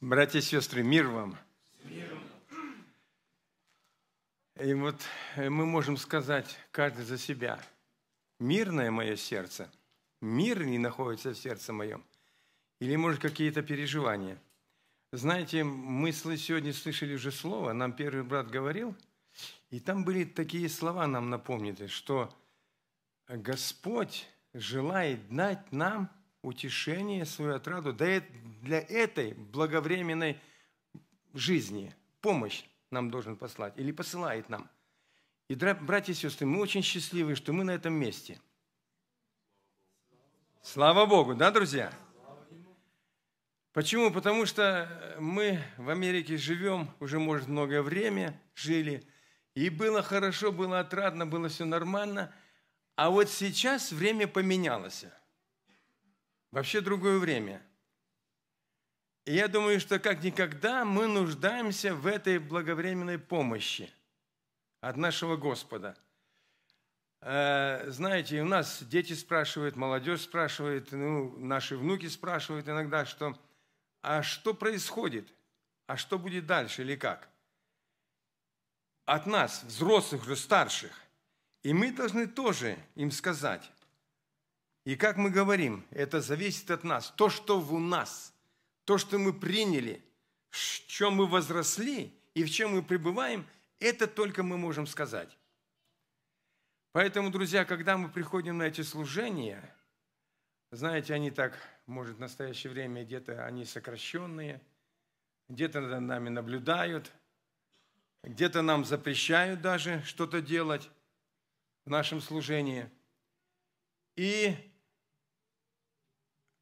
Братья и сестры, мир вам! И вот э, мы можем сказать, каждый за себя, мирное мое сердце, мир не находится в сердце моем, или, может, какие-то переживания. Знаете, мы сегодня слышали уже слово, нам первый брат говорил, и там были такие слова нам напомнили, что Господь желает дать нам – утешение, свою отраду для этой благовременной жизни. Помощь нам должен послать или посылает нам. И, братья и сестры, мы очень счастливы, что мы на этом месте. Слава Богу, да, друзья? Почему? Потому что мы в Америке живем, уже, может, многое время жили, и было хорошо, было отрадно, было все нормально. А вот сейчас время поменялось. Вообще другое время. И я думаю, что как никогда мы нуждаемся в этой благовременной помощи от нашего Господа. Э, знаете, у нас дети спрашивают, молодежь спрашивает, ну, наши внуки спрашивают иногда, что «А что происходит? А что будет дальше или как?» От нас, взрослых, уже старших. И мы должны тоже им сказать, и как мы говорим, это зависит от нас. То, что в нас, то, что мы приняли, в чем мы возросли и в чем мы пребываем, это только мы можем сказать. Поэтому, друзья, когда мы приходим на эти служения, знаете, они так, может, в настоящее время где-то они сокращенные, где-то над нами наблюдают, где-то нам запрещают даже что-то делать в нашем служении. И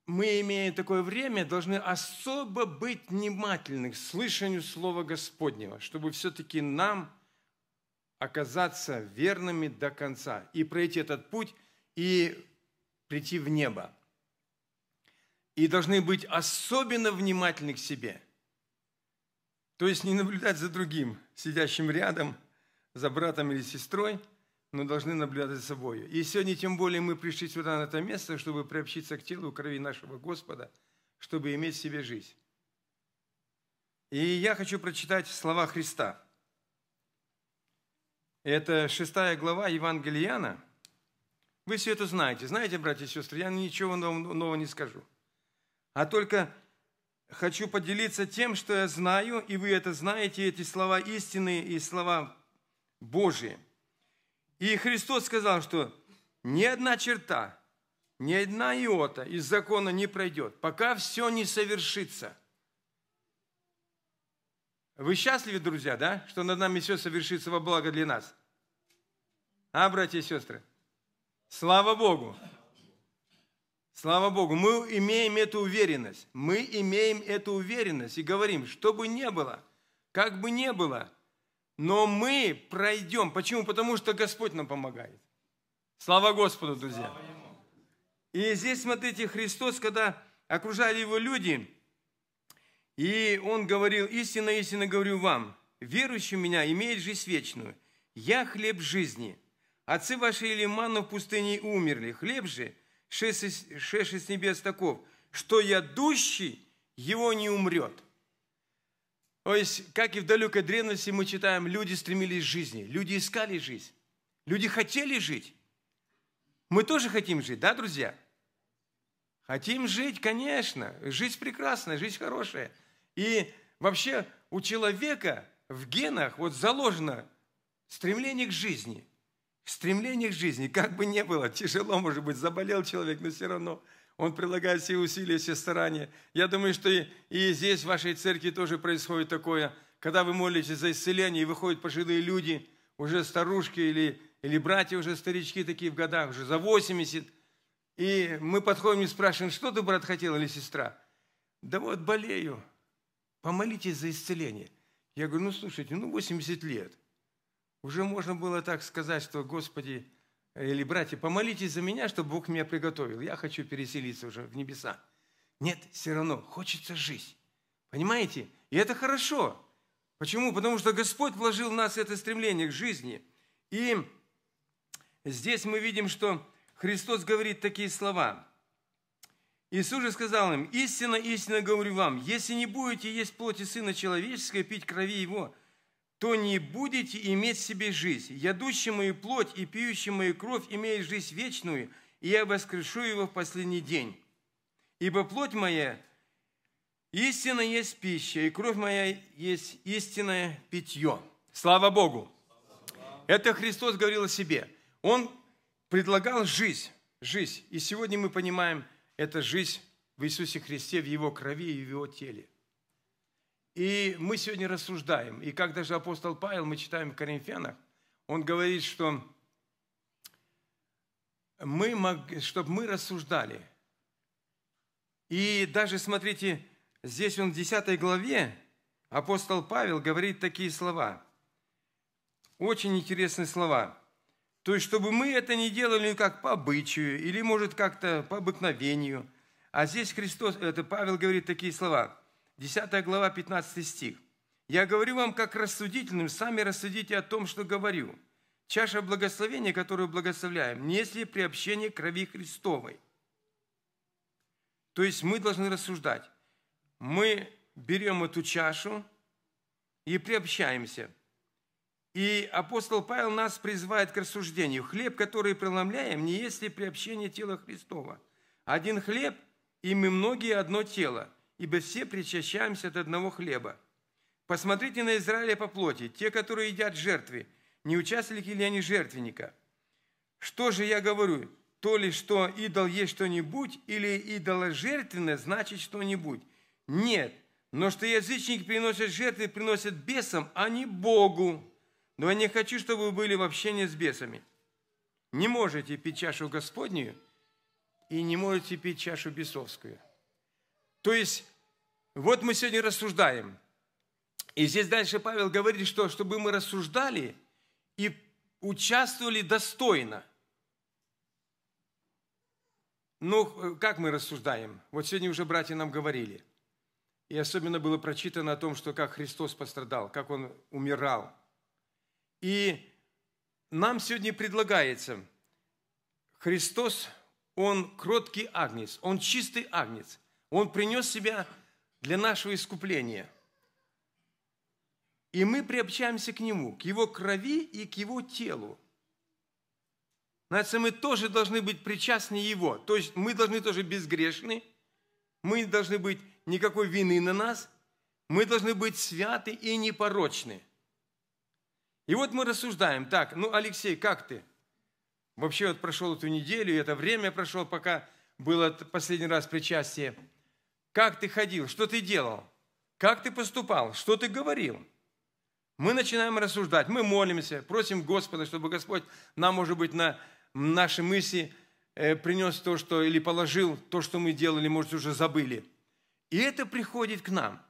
мы, имея такое время, должны особо быть внимательны к слышанию Слова Господнего, чтобы все-таки нам оказаться верными до конца и пройти этот путь и прийти в небо. И должны быть особенно внимательны к себе. То есть не наблюдать за другим, сидящим рядом, за братом или сестрой – но должны наблюдать за собой. И сегодня тем более мы пришли сюда, на это место, чтобы приобщиться к телу крови нашего Господа, чтобы иметь в себе жизнь. И я хочу прочитать слова Христа. Это шестая глава Евангелияна. Вы все это знаете. Знаете, братья и сестры, я ничего нового не скажу. А только хочу поделиться тем, что я знаю, и вы это знаете, эти слова истинные и слова Божьи – и Христос сказал, что ни одна черта, ни одна иота из закона не пройдет, пока все не совершится. Вы счастливы, друзья, да, что над нами все совершится во благо для нас? А, братья и сестры? Слава Богу! Слава Богу, мы имеем эту уверенность. Мы имеем эту уверенность и говорим, что бы ни было, как бы ни было, но мы пройдем. Почему? Потому что Господь нам помогает. Слава Господу, друзья. и здесь, смотрите, Христос, когда окружали его люди, и он говорил, истинно, истинно говорю вам, верующий меня имеет жизнь вечную. Я хлеб жизни. Отцы ваши или манну в пустыне умерли. Хлеб же, шесть, шесть с небес таков, что ядущий его не умрет. То есть, как и в далекой древности мы читаем, люди стремились к жизни, люди искали жизнь, люди хотели жить. Мы тоже хотим жить, да, друзья? Хотим жить, конечно. Жизнь прекрасная, жизнь хорошая. И вообще у человека в генах вот заложено стремление к жизни. Стремление к жизни. Как бы ни было, тяжело, может быть, заболел человек, но все равно – он прилагает все усилия, все старания. Я думаю, что и, и здесь, в вашей церкви, тоже происходит такое. Когда вы молитесь за исцеление, и выходят пожилые люди, уже старушки или, или братья уже старички такие в годах, уже за 80. И мы подходим и спрашиваем, что ты, брат, хотел или сестра? Да вот болею. Помолитесь за исцеление. Я говорю, ну слушайте, ну 80 лет. Уже можно было так сказать, что, Господи, или братья, помолитесь за меня, чтобы Бог меня приготовил. Я хочу переселиться уже в небеса. Нет, все равно хочется жить. Понимаете? И это хорошо. Почему? Потому что Господь вложил в нас это стремление к жизни. И здесь мы видим, что Христос говорит такие слова. Иисус же сказал им, «Истинно, истинно говорю вам, если не будете есть плоти Сына Человеческого, пить крови Его, то не будете иметь себе жизнь. Ядущий мою плоть и пьющий мою кровь имеет жизнь вечную, и я воскрешу его в последний день. Ибо плоть моя истина есть пища, и кровь моя есть истинное питье». Слава Богу! Это Христос говорил о себе. Он предлагал жизнь, жизнь. И сегодня мы понимаем, это жизнь в Иисусе Христе, в Его крови и в Его теле – и мы сегодня рассуждаем. И как даже апостол Павел, мы читаем в Коринфянах, он говорит, что мы мог, чтобы мы рассуждали. И даже, смотрите, здесь он в 10 главе, апостол Павел говорит такие слова. Очень интересные слова. То есть, чтобы мы это не делали как по обычаю или, может, как-то по обыкновению. А здесь Христос, это Павел говорит такие слова – 10 глава, 15 стих. «Я говорю вам, как рассудительным, сами рассудите о том, что говорю. Чаша благословения, которую благословляем, не если приобщение крови Христовой». То есть мы должны рассуждать. Мы берем эту чашу и приобщаемся. И апостол Павел нас призывает к рассуждению. Хлеб, который преломляем, не есть ли приобщение тела Христова. Один хлеб, и мы многие одно тело – ибо все причащаемся от одного хлеба. Посмотрите на Израиля по плоти, те, которые едят жертвы, не участники ли они жертвенника? Что же я говорю? То ли, что идол есть что-нибудь, или идола жертвенное значит что-нибудь? Нет, но что язычник приносит жертвы, приносит бесам, а не Богу. Но я не хочу, чтобы вы были в общении с бесами. Не можете пить чашу Господнюю и не можете пить чашу бесовскую. То есть, вот мы сегодня рассуждаем. И здесь дальше Павел говорит, что чтобы мы рассуждали и участвовали достойно. Ну, как мы рассуждаем? Вот сегодня уже братья нам говорили. И особенно было прочитано о том, что как Христос пострадал, как Он умирал. И нам сегодня предлагается, Христос, Он кроткий агнец, Он чистый агнец – он принес себя для нашего искупления. И мы приобщаемся к Нему, к Его крови и к Его телу. Значит, мы тоже должны быть причастны Его. То есть мы должны тоже безгрешны, мы не должны быть никакой вины на нас, мы должны быть святы и непорочны. И вот мы рассуждаем, так, ну, Алексей, как ты? Вообще вот прошел эту неделю, это время прошло, пока было последний раз причастие – как ты ходил, что ты делал, как ты поступал, что ты говорил. Мы начинаем рассуждать, мы молимся, просим Господа, чтобы Господь нам, может быть, на наши мысли э, принес то, что или положил то, что мы делали, может, уже забыли. И это приходит к нам.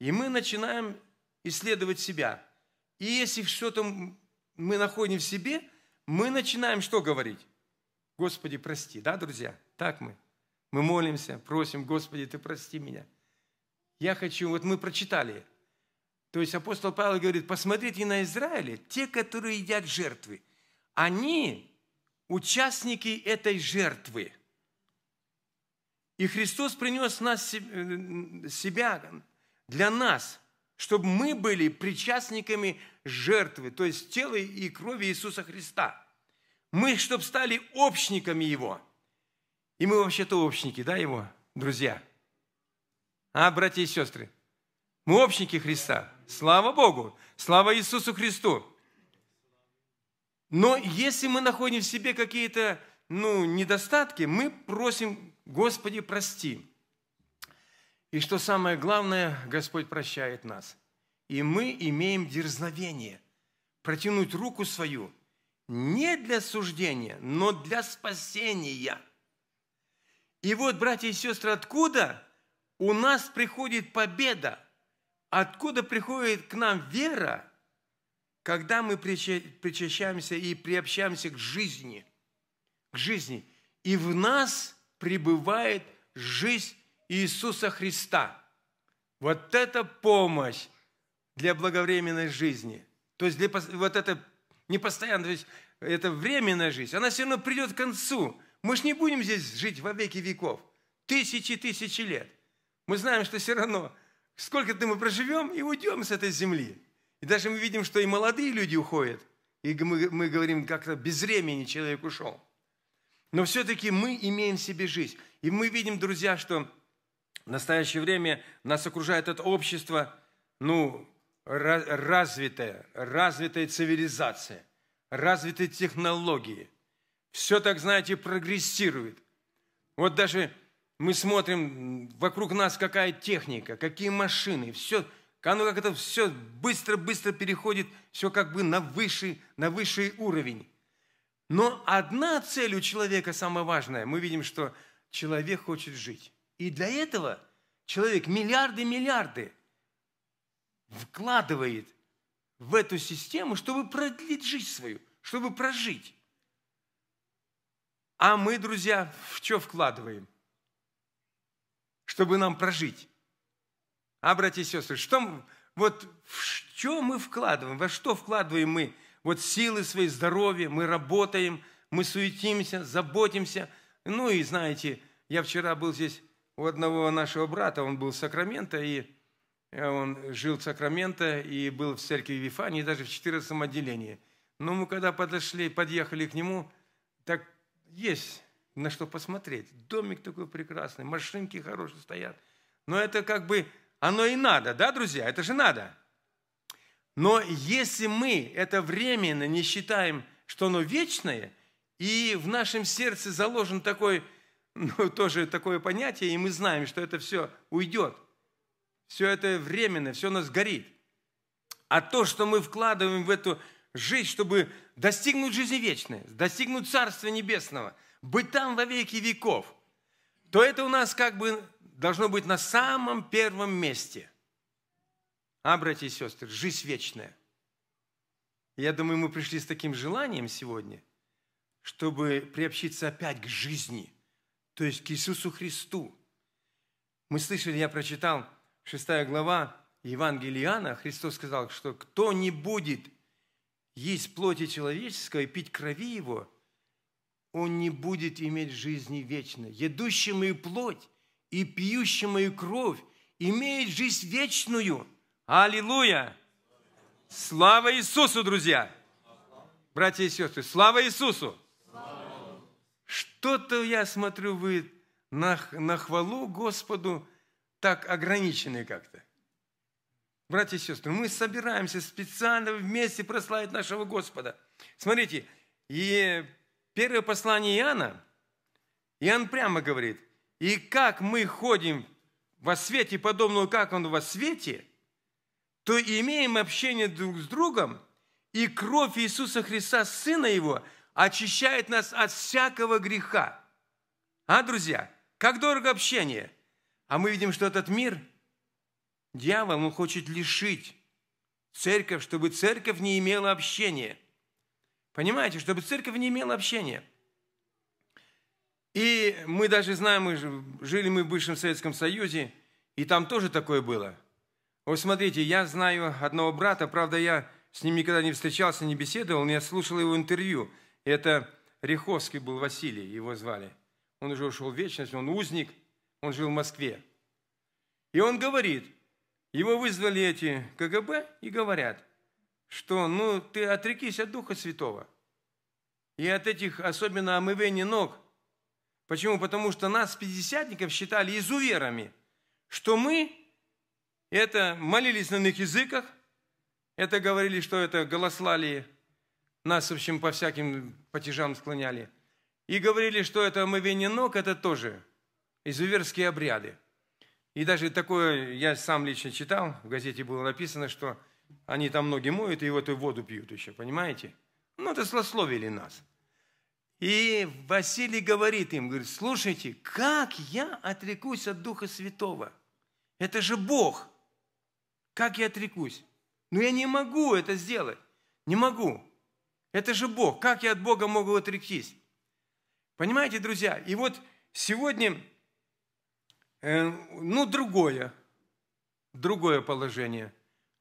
И мы начинаем исследовать себя. И если что-то мы находим в себе, мы начинаем что говорить? Господи, прости, да, друзья? Так мы. Мы молимся, просим, Господи, Ты прости меня. Я хочу, вот мы прочитали. То есть апостол Павел говорит, посмотрите на Израиля, те, которые едят жертвы, они участники этой жертвы. И Христос принес нас, э, себя для нас, чтобы мы были причастниками жертвы, то есть тела и крови Иисуса Христа. Мы, чтобы стали общниками Его – и мы вообще-то общники, да, его, друзья? А, братья и сестры? Мы общники Христа. Слава Богу! Слава Иисусу Христу! Но если мы находим в себе какие-то ну, недостатки, мы просим, Господи, прости. И что самое главное, Господь прощает нас. И мы имеем дерзновение протянуть руку свою не для суждения, но для спасения – и вот, братья и сестры, откуда у нас приходит победа? Откуда приходит к нам вера, когда мы причащаемся и приобщаемся к жизни? К жизни. И в нас пребывает жизнь Иисуса Христа. Вот это помощь для благовременной жизни. То есть для, вот это непостоянно, то есть это временная жизнь. Она все равно придет к концу – мы ж не будем здесь жить во веки веков. Тысячи, тысячи лет. Мы знаем, что все равно, сколько-то мы проживем и уйдем с этой земли. И даже мы видим, что и молодые люди уходят. И мы, мы говорим, как-то без времени человек ушел. Но все-таки мы имеем в себе жизнь. И мы видим, друзья, что в настоящее время нас окружает это общество, ну, развитая, развитая цивилизация, развитые технологии – все так, знаете, прогрессирует. Вот даже мы смотрим, вокруг нас какая техника, какие машины, все, оно как это все быстро-быстро переходит, все как бы на высший, на высший уровень. Но одна цель у человека самая важная. Мы видим, что человек хочет жить. И для этого человек миллиарды-миллиарды вкладывает в эту систему, чтобы продлить жизнь свою, чтобы прожить. А мы, друзья, в что вкладываем? Чтобы нам прожить. А, братья и сестры, что, вот в что мы вкладываем? Во что вкладываем мы? Вот силы свои, здоровье, мы работаем, мы суетимся, заботимся. Ну и знаете, я вчера был здесь у одного нашего брата, он был в Сакраменто, и э, он жил в Сакраменто и был в церкви Вифании, даже в 14 отделении. Но ну, мы когда подошли, подъехали к нему, так есть на что посмотреть. Домик такой прекрасный, машинки хорошие стоят. Но это как бы, оно и надо, да, друзья? Это же надо. Но если мы это временно не считаем, что оно вечное, и в нашем сердце заложен такой, ну, тоже такое понятие, и мы знаем, что это все уйдет, все это временно, все у нас горит. А то, что мы вкладываем в эту жить, чтобы достигнуть жизни вечной, достигнуть царства Небесного, быть там во веки веков, то это у нас как бы должно быть на самом первом месте. А, братья и сестры, жизнь вечная. Я думаю, мы пришли с таким желанием сегодня, чтобы приобщиться опять к жизни, то есть к Иисусу Христу. Мы слышали, я прочитал 6 глава Евангелия Иоанна, Христос сказал, что кто не будет есть плоти и пить крови его, он не будет иметь жизни вечной Едущий мою плоть и пьющий мою кровь имеет жизнь вечную. Аллилуйя! Слава Иисусу, друзья! Братья и сестры, слава Иисусу! Что-то я смотрю, вы на, на хвалу Господу так ограничены как-то братья и сестры, мы собираемся специально вместе прославить нашего Господа. Смотрите, и первое послание Иоанна, Иоанн прямо говорит, и как мы ходим во свете, подобного как он во свете, то имеем общение друг с другом, и кровь Иисуса Христа, Сына Его, очищает нас от всякого греха. А, друзья, как дорого общение! А мы видим, что этот мир – Дьявол, он хочет лишить церковь, чтобы церковь не имела общения. Понимаете, чтобы церковь не имела общения. И мы даже знаем, мы жили мы в бывшем Советском Союзе, и там тоже такое было. Вот смотрите, я знаю одного брата, правда, я с ним никогда не встречался, не беседовал, но я слушал его интервью. Это Риховский был Василий, его звали. Он уже ушел в вечность, он узник, он жил в Москве. И он говорит – его вызвали эти КГБ и говорят, что ну ты отрекись от Духа Святого и от этих, особенно омывений ног. Почему? Потому что нас, пятидесятников, считали изуверами, что мы это молились на иных языках, это говорили, что это голослали, нас, в общем, по всяким потяжам склоняли. И говорили, что это омывение ног, это тоже изуверские обряды – и даже такое, я сам лично читал, в газете было написано, что они там ноги моют и в эту воду пьют еще, понимаете? Ну, это злословили нас. И Василий говорит им, говорит, слушайте, как я отрекусь от Духа Святого? Это же Бог. Как я отрекусь? Но ну, я не могу это сделать. Не могу. Это же Бог. Как я от Бога могу отректись? Понимаете, друзья? И вот сегодня Э, ну, другое, другое положение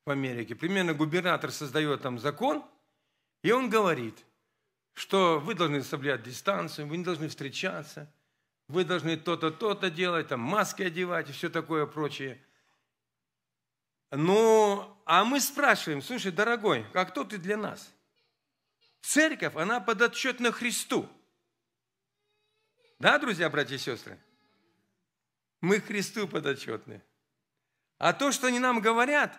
в Америке. Примерно губернатор создает там закон, и он говорит, что вы должны соблюдать дистанцию, вы не должны встречаться, вы должны то-то, то-то делать, там маски одевать и все такое прочее. Ну, а мы спрашиваем, слушай, дорогой, а кто ты для нас? Церковь, она подотчетна Христу. Да, друзья, братья и сестры? Мы Христу подотчетны. А то, что они нам говорят,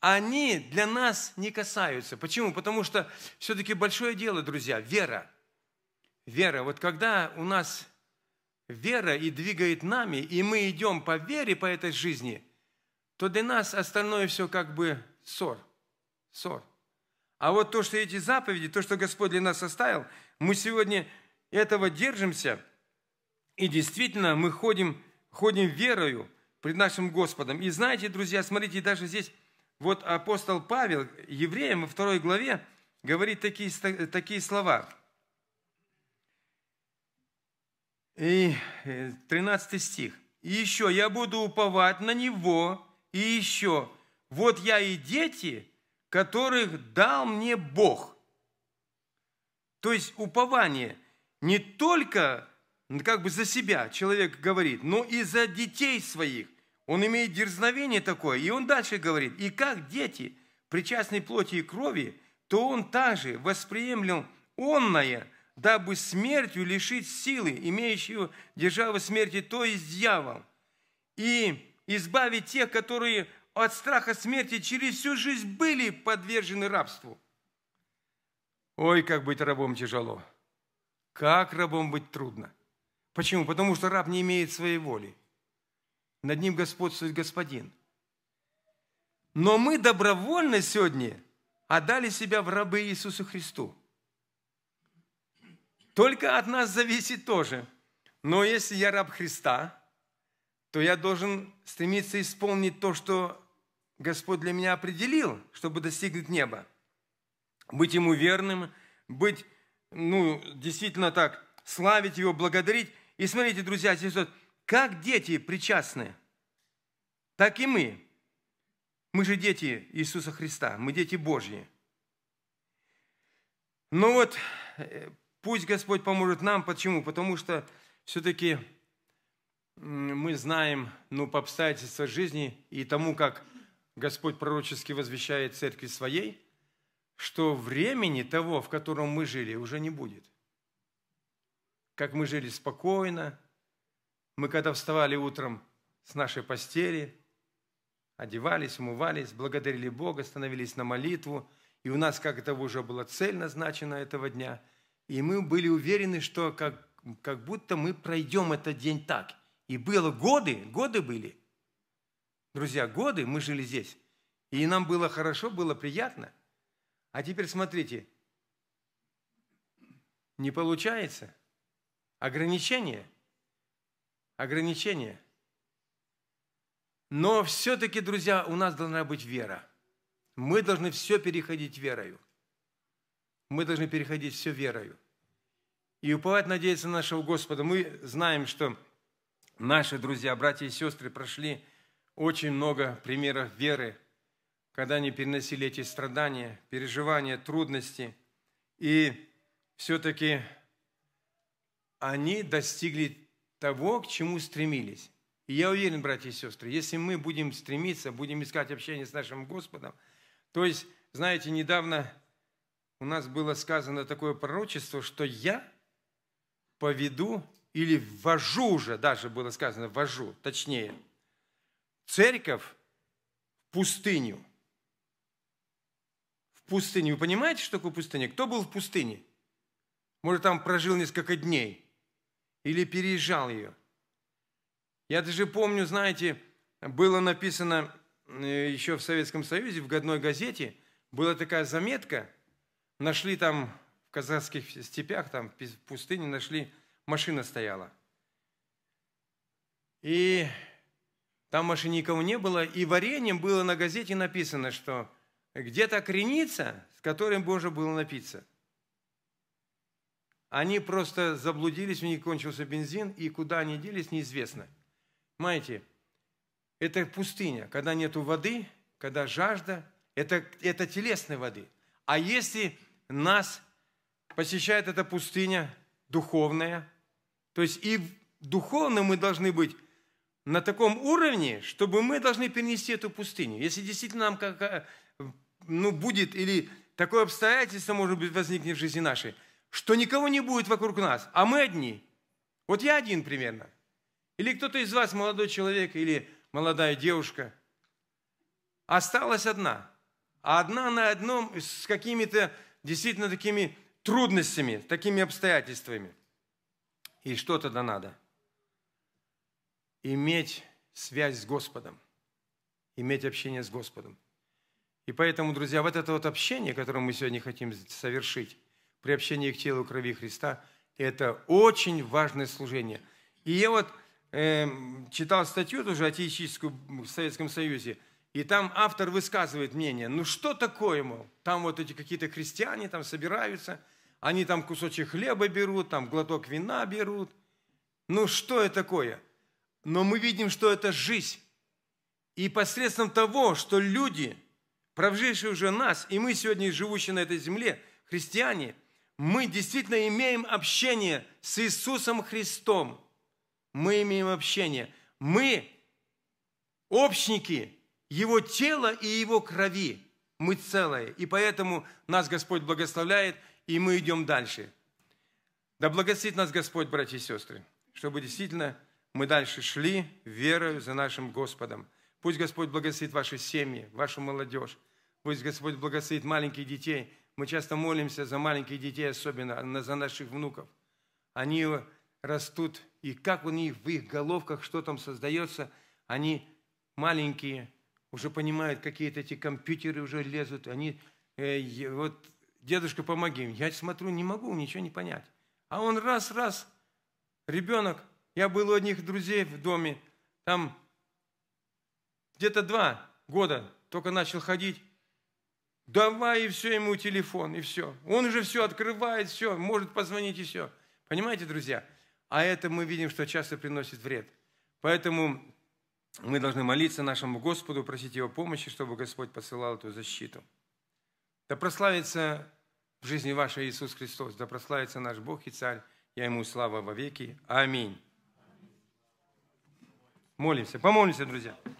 они для нас не касаются. Почему? Потому что все-таки большое дело, друзья, вера. Вера. Вот когда у нас вера и двигает нами, и мы идем по вере по этой жизни, то для нас остальное все как бы ссор. Ссор. А вот то, что эти заповеди, то, что Господь для нас оставил, мы сегодня этого держимся, и действительно мы ходим ходим верою пред нашим Господом. И знаете, друзья, смотрите, даже здесь вот апостол Павел евреям во второй главе говорит такие, такие слова. И 13 э, стих. «И еще я буду уповать на Него, и еще вот я и дети, которых дал мне Бог». То есть упование не только ну, как бы за себя человек говорит, но «Ну, и за детей своих. Он имеет дерзновение такое, и он дальше говорит, и как дети, причастны плоти и крови, то он также восприемлил онное, дабы смертью лишить силы, имеющую державу смерти, то есть дьявол, и избавить тех, которые от страха смерти через всю жизнь были подвержены рабству. Ой, как быть рабом тяжело, как рабом быть трудно – Почему? Потому что раб не имеет своей воли. Над ним господствует Господин. Но мы добровольно сегодня отдали себя в рабы Иисусу Христу. Только от нас зависит тоже. Но если я раб Христа, то я должен стремиться исполнить то, что Господь для меня определил, чтобы достигнуть неба. Быть Ему верным, быть, ну, действительно так, славить Его, благодарить. И смотрите, друзья, здесь вот, как дети причастны, так и мы. Мы же дети Иисуса Христа, мы дети Божьи. Ну вот, э, пусть Господь поможет нам. Почему? Потому что все-таки мы знаем, ну, по обстоятельствам жизни и тому, как Господь пророчески возвещает церкви своей, что времени того, в котором мы жили, уже не будет как мы жили спокойно. Мы когда вставали утром с нашей постели, одевались, умывались, благодарили Бога, становились на молитву, и у нас как это уже была цель назначена этого дня, и мы были уверены, что как, как будто мы пройдем этот день так. И было годы, годы были. Друзья, годы мы жили здесь, и нам было хорошо, было приятно. А теперь смотрите, не получается – Ограничение. Ограничение. Но все-таки, друзья, у нас должна быть вера. Мы должны все переходить верою. Мы должны переходить все верою. И уповать, надеяться на нашего Господа. Мы знаем, что наши друзья, братья и сестры прошли очень много примеров веры, когда они переносили эти страдания, переживания, трудности. И все-таки они достигли того, к чему стремились. И я уверен, братья и сестры, если мы будем стремиться, будем искать общение с нашим Господом, то есть, знаете, недавно у нас было сказано такое пророчество, что я поведу или вожу уже, даже было сказано, вожу, точнее, церковь в пустыню. В пустыню. Вы понимаете, что такое пустыня? Кто был в пустыне? Может, там прожил несколько дней – или переезжал ее. Я даже помню, знаете, было написано э, еще в Советском Союзе, в годной газете, была такая заметка, нашли там в казахских степях, там в пустыне нашли, машина стояла. И там машин никого не было, и вареньем было на газете написано, что где-то креница, с которой можно было напиться – они просто заблудились, у них кончился бензин, и куда они делись, неизвестно. Понимаете, это пустыня, когда нет воды, когда жажда, это, это телесной воды. А если нас посещает эта пустыня духовная, то есть и духовно мы должны быть на таком уровне, чтобы мы должны перенести эту пустыню. Если действительно нам как, ну, будет или такое обстоятельство, может быть, возникнет в жизни нашей – что никого не будет вокруг нас, а мы одни. Вот я один примерно. Или кто-то из вас, молодой человек или молодая девушка, осталась одна. А одна на одном с какими-то действительно такими трудностями, такими обстоятельствами. И что тогда надо? Иметь связь с Господом, иметь общение с Господом. И поэтому, друзья, вот это вот общение, которое мы сегодня хотим совершить, приобщение к телу крови Христа. Это очень важное служение. И я вот э, читал статью тоже атеистическую в Советском Союзе, и там автор высказывает мнение, ну что такое, мол, там вот эти какие-то христиане там собираются, они там кусочек хлеба берут, там глоток вина берут. Ну что это такое? Но мы видим, что это жизнь. И посредством того, что люди, провжившие уже нас, и мы сегодня живущие на этой земле, христиане – мы действительно имеем общение с Иисусом Христом. Мы имеем общение. Мы общники Его тела и Его крови. Мы целые, И поэтому нас Господь благословляет, и мы идем дальше. Да благословит нас Господь, братья и сестры, чтобы действительно мы дальше шли верою за нашим Господом. Пусть Господь благословит ваши семьи, вашу молодежь. Пусть Господь благословит маленьких детей – мы часто молимся за маленьких детей, особенно за наших внуков. Они растут, и как у них в их головках, что там создается, они маленькие, уже понимают, какие-то эти компьютеры уже лезут, они, э, вот, дедушка, помоги им. Я смотрю, не могу, ничего не понять. А он раз, раз, ребенок, я был у одних друзей в доме, там где-то два года только начал ходить, Давай, и все, ему телефон, и все. Он уже все открывает, все, может позвонить, и все. Понимаете, друзья? А это мы видим, что часто приносит вред. Поэтому мы должны молиться нашему Господу, просить Его помощи, чтобы Господь посылал эту защиту. Да прославится в жизни вашей Иисус Христос, да прославится наш Бог и Царь, я Ему слава во веки. Аминь. Молимся, помолимся, друзья.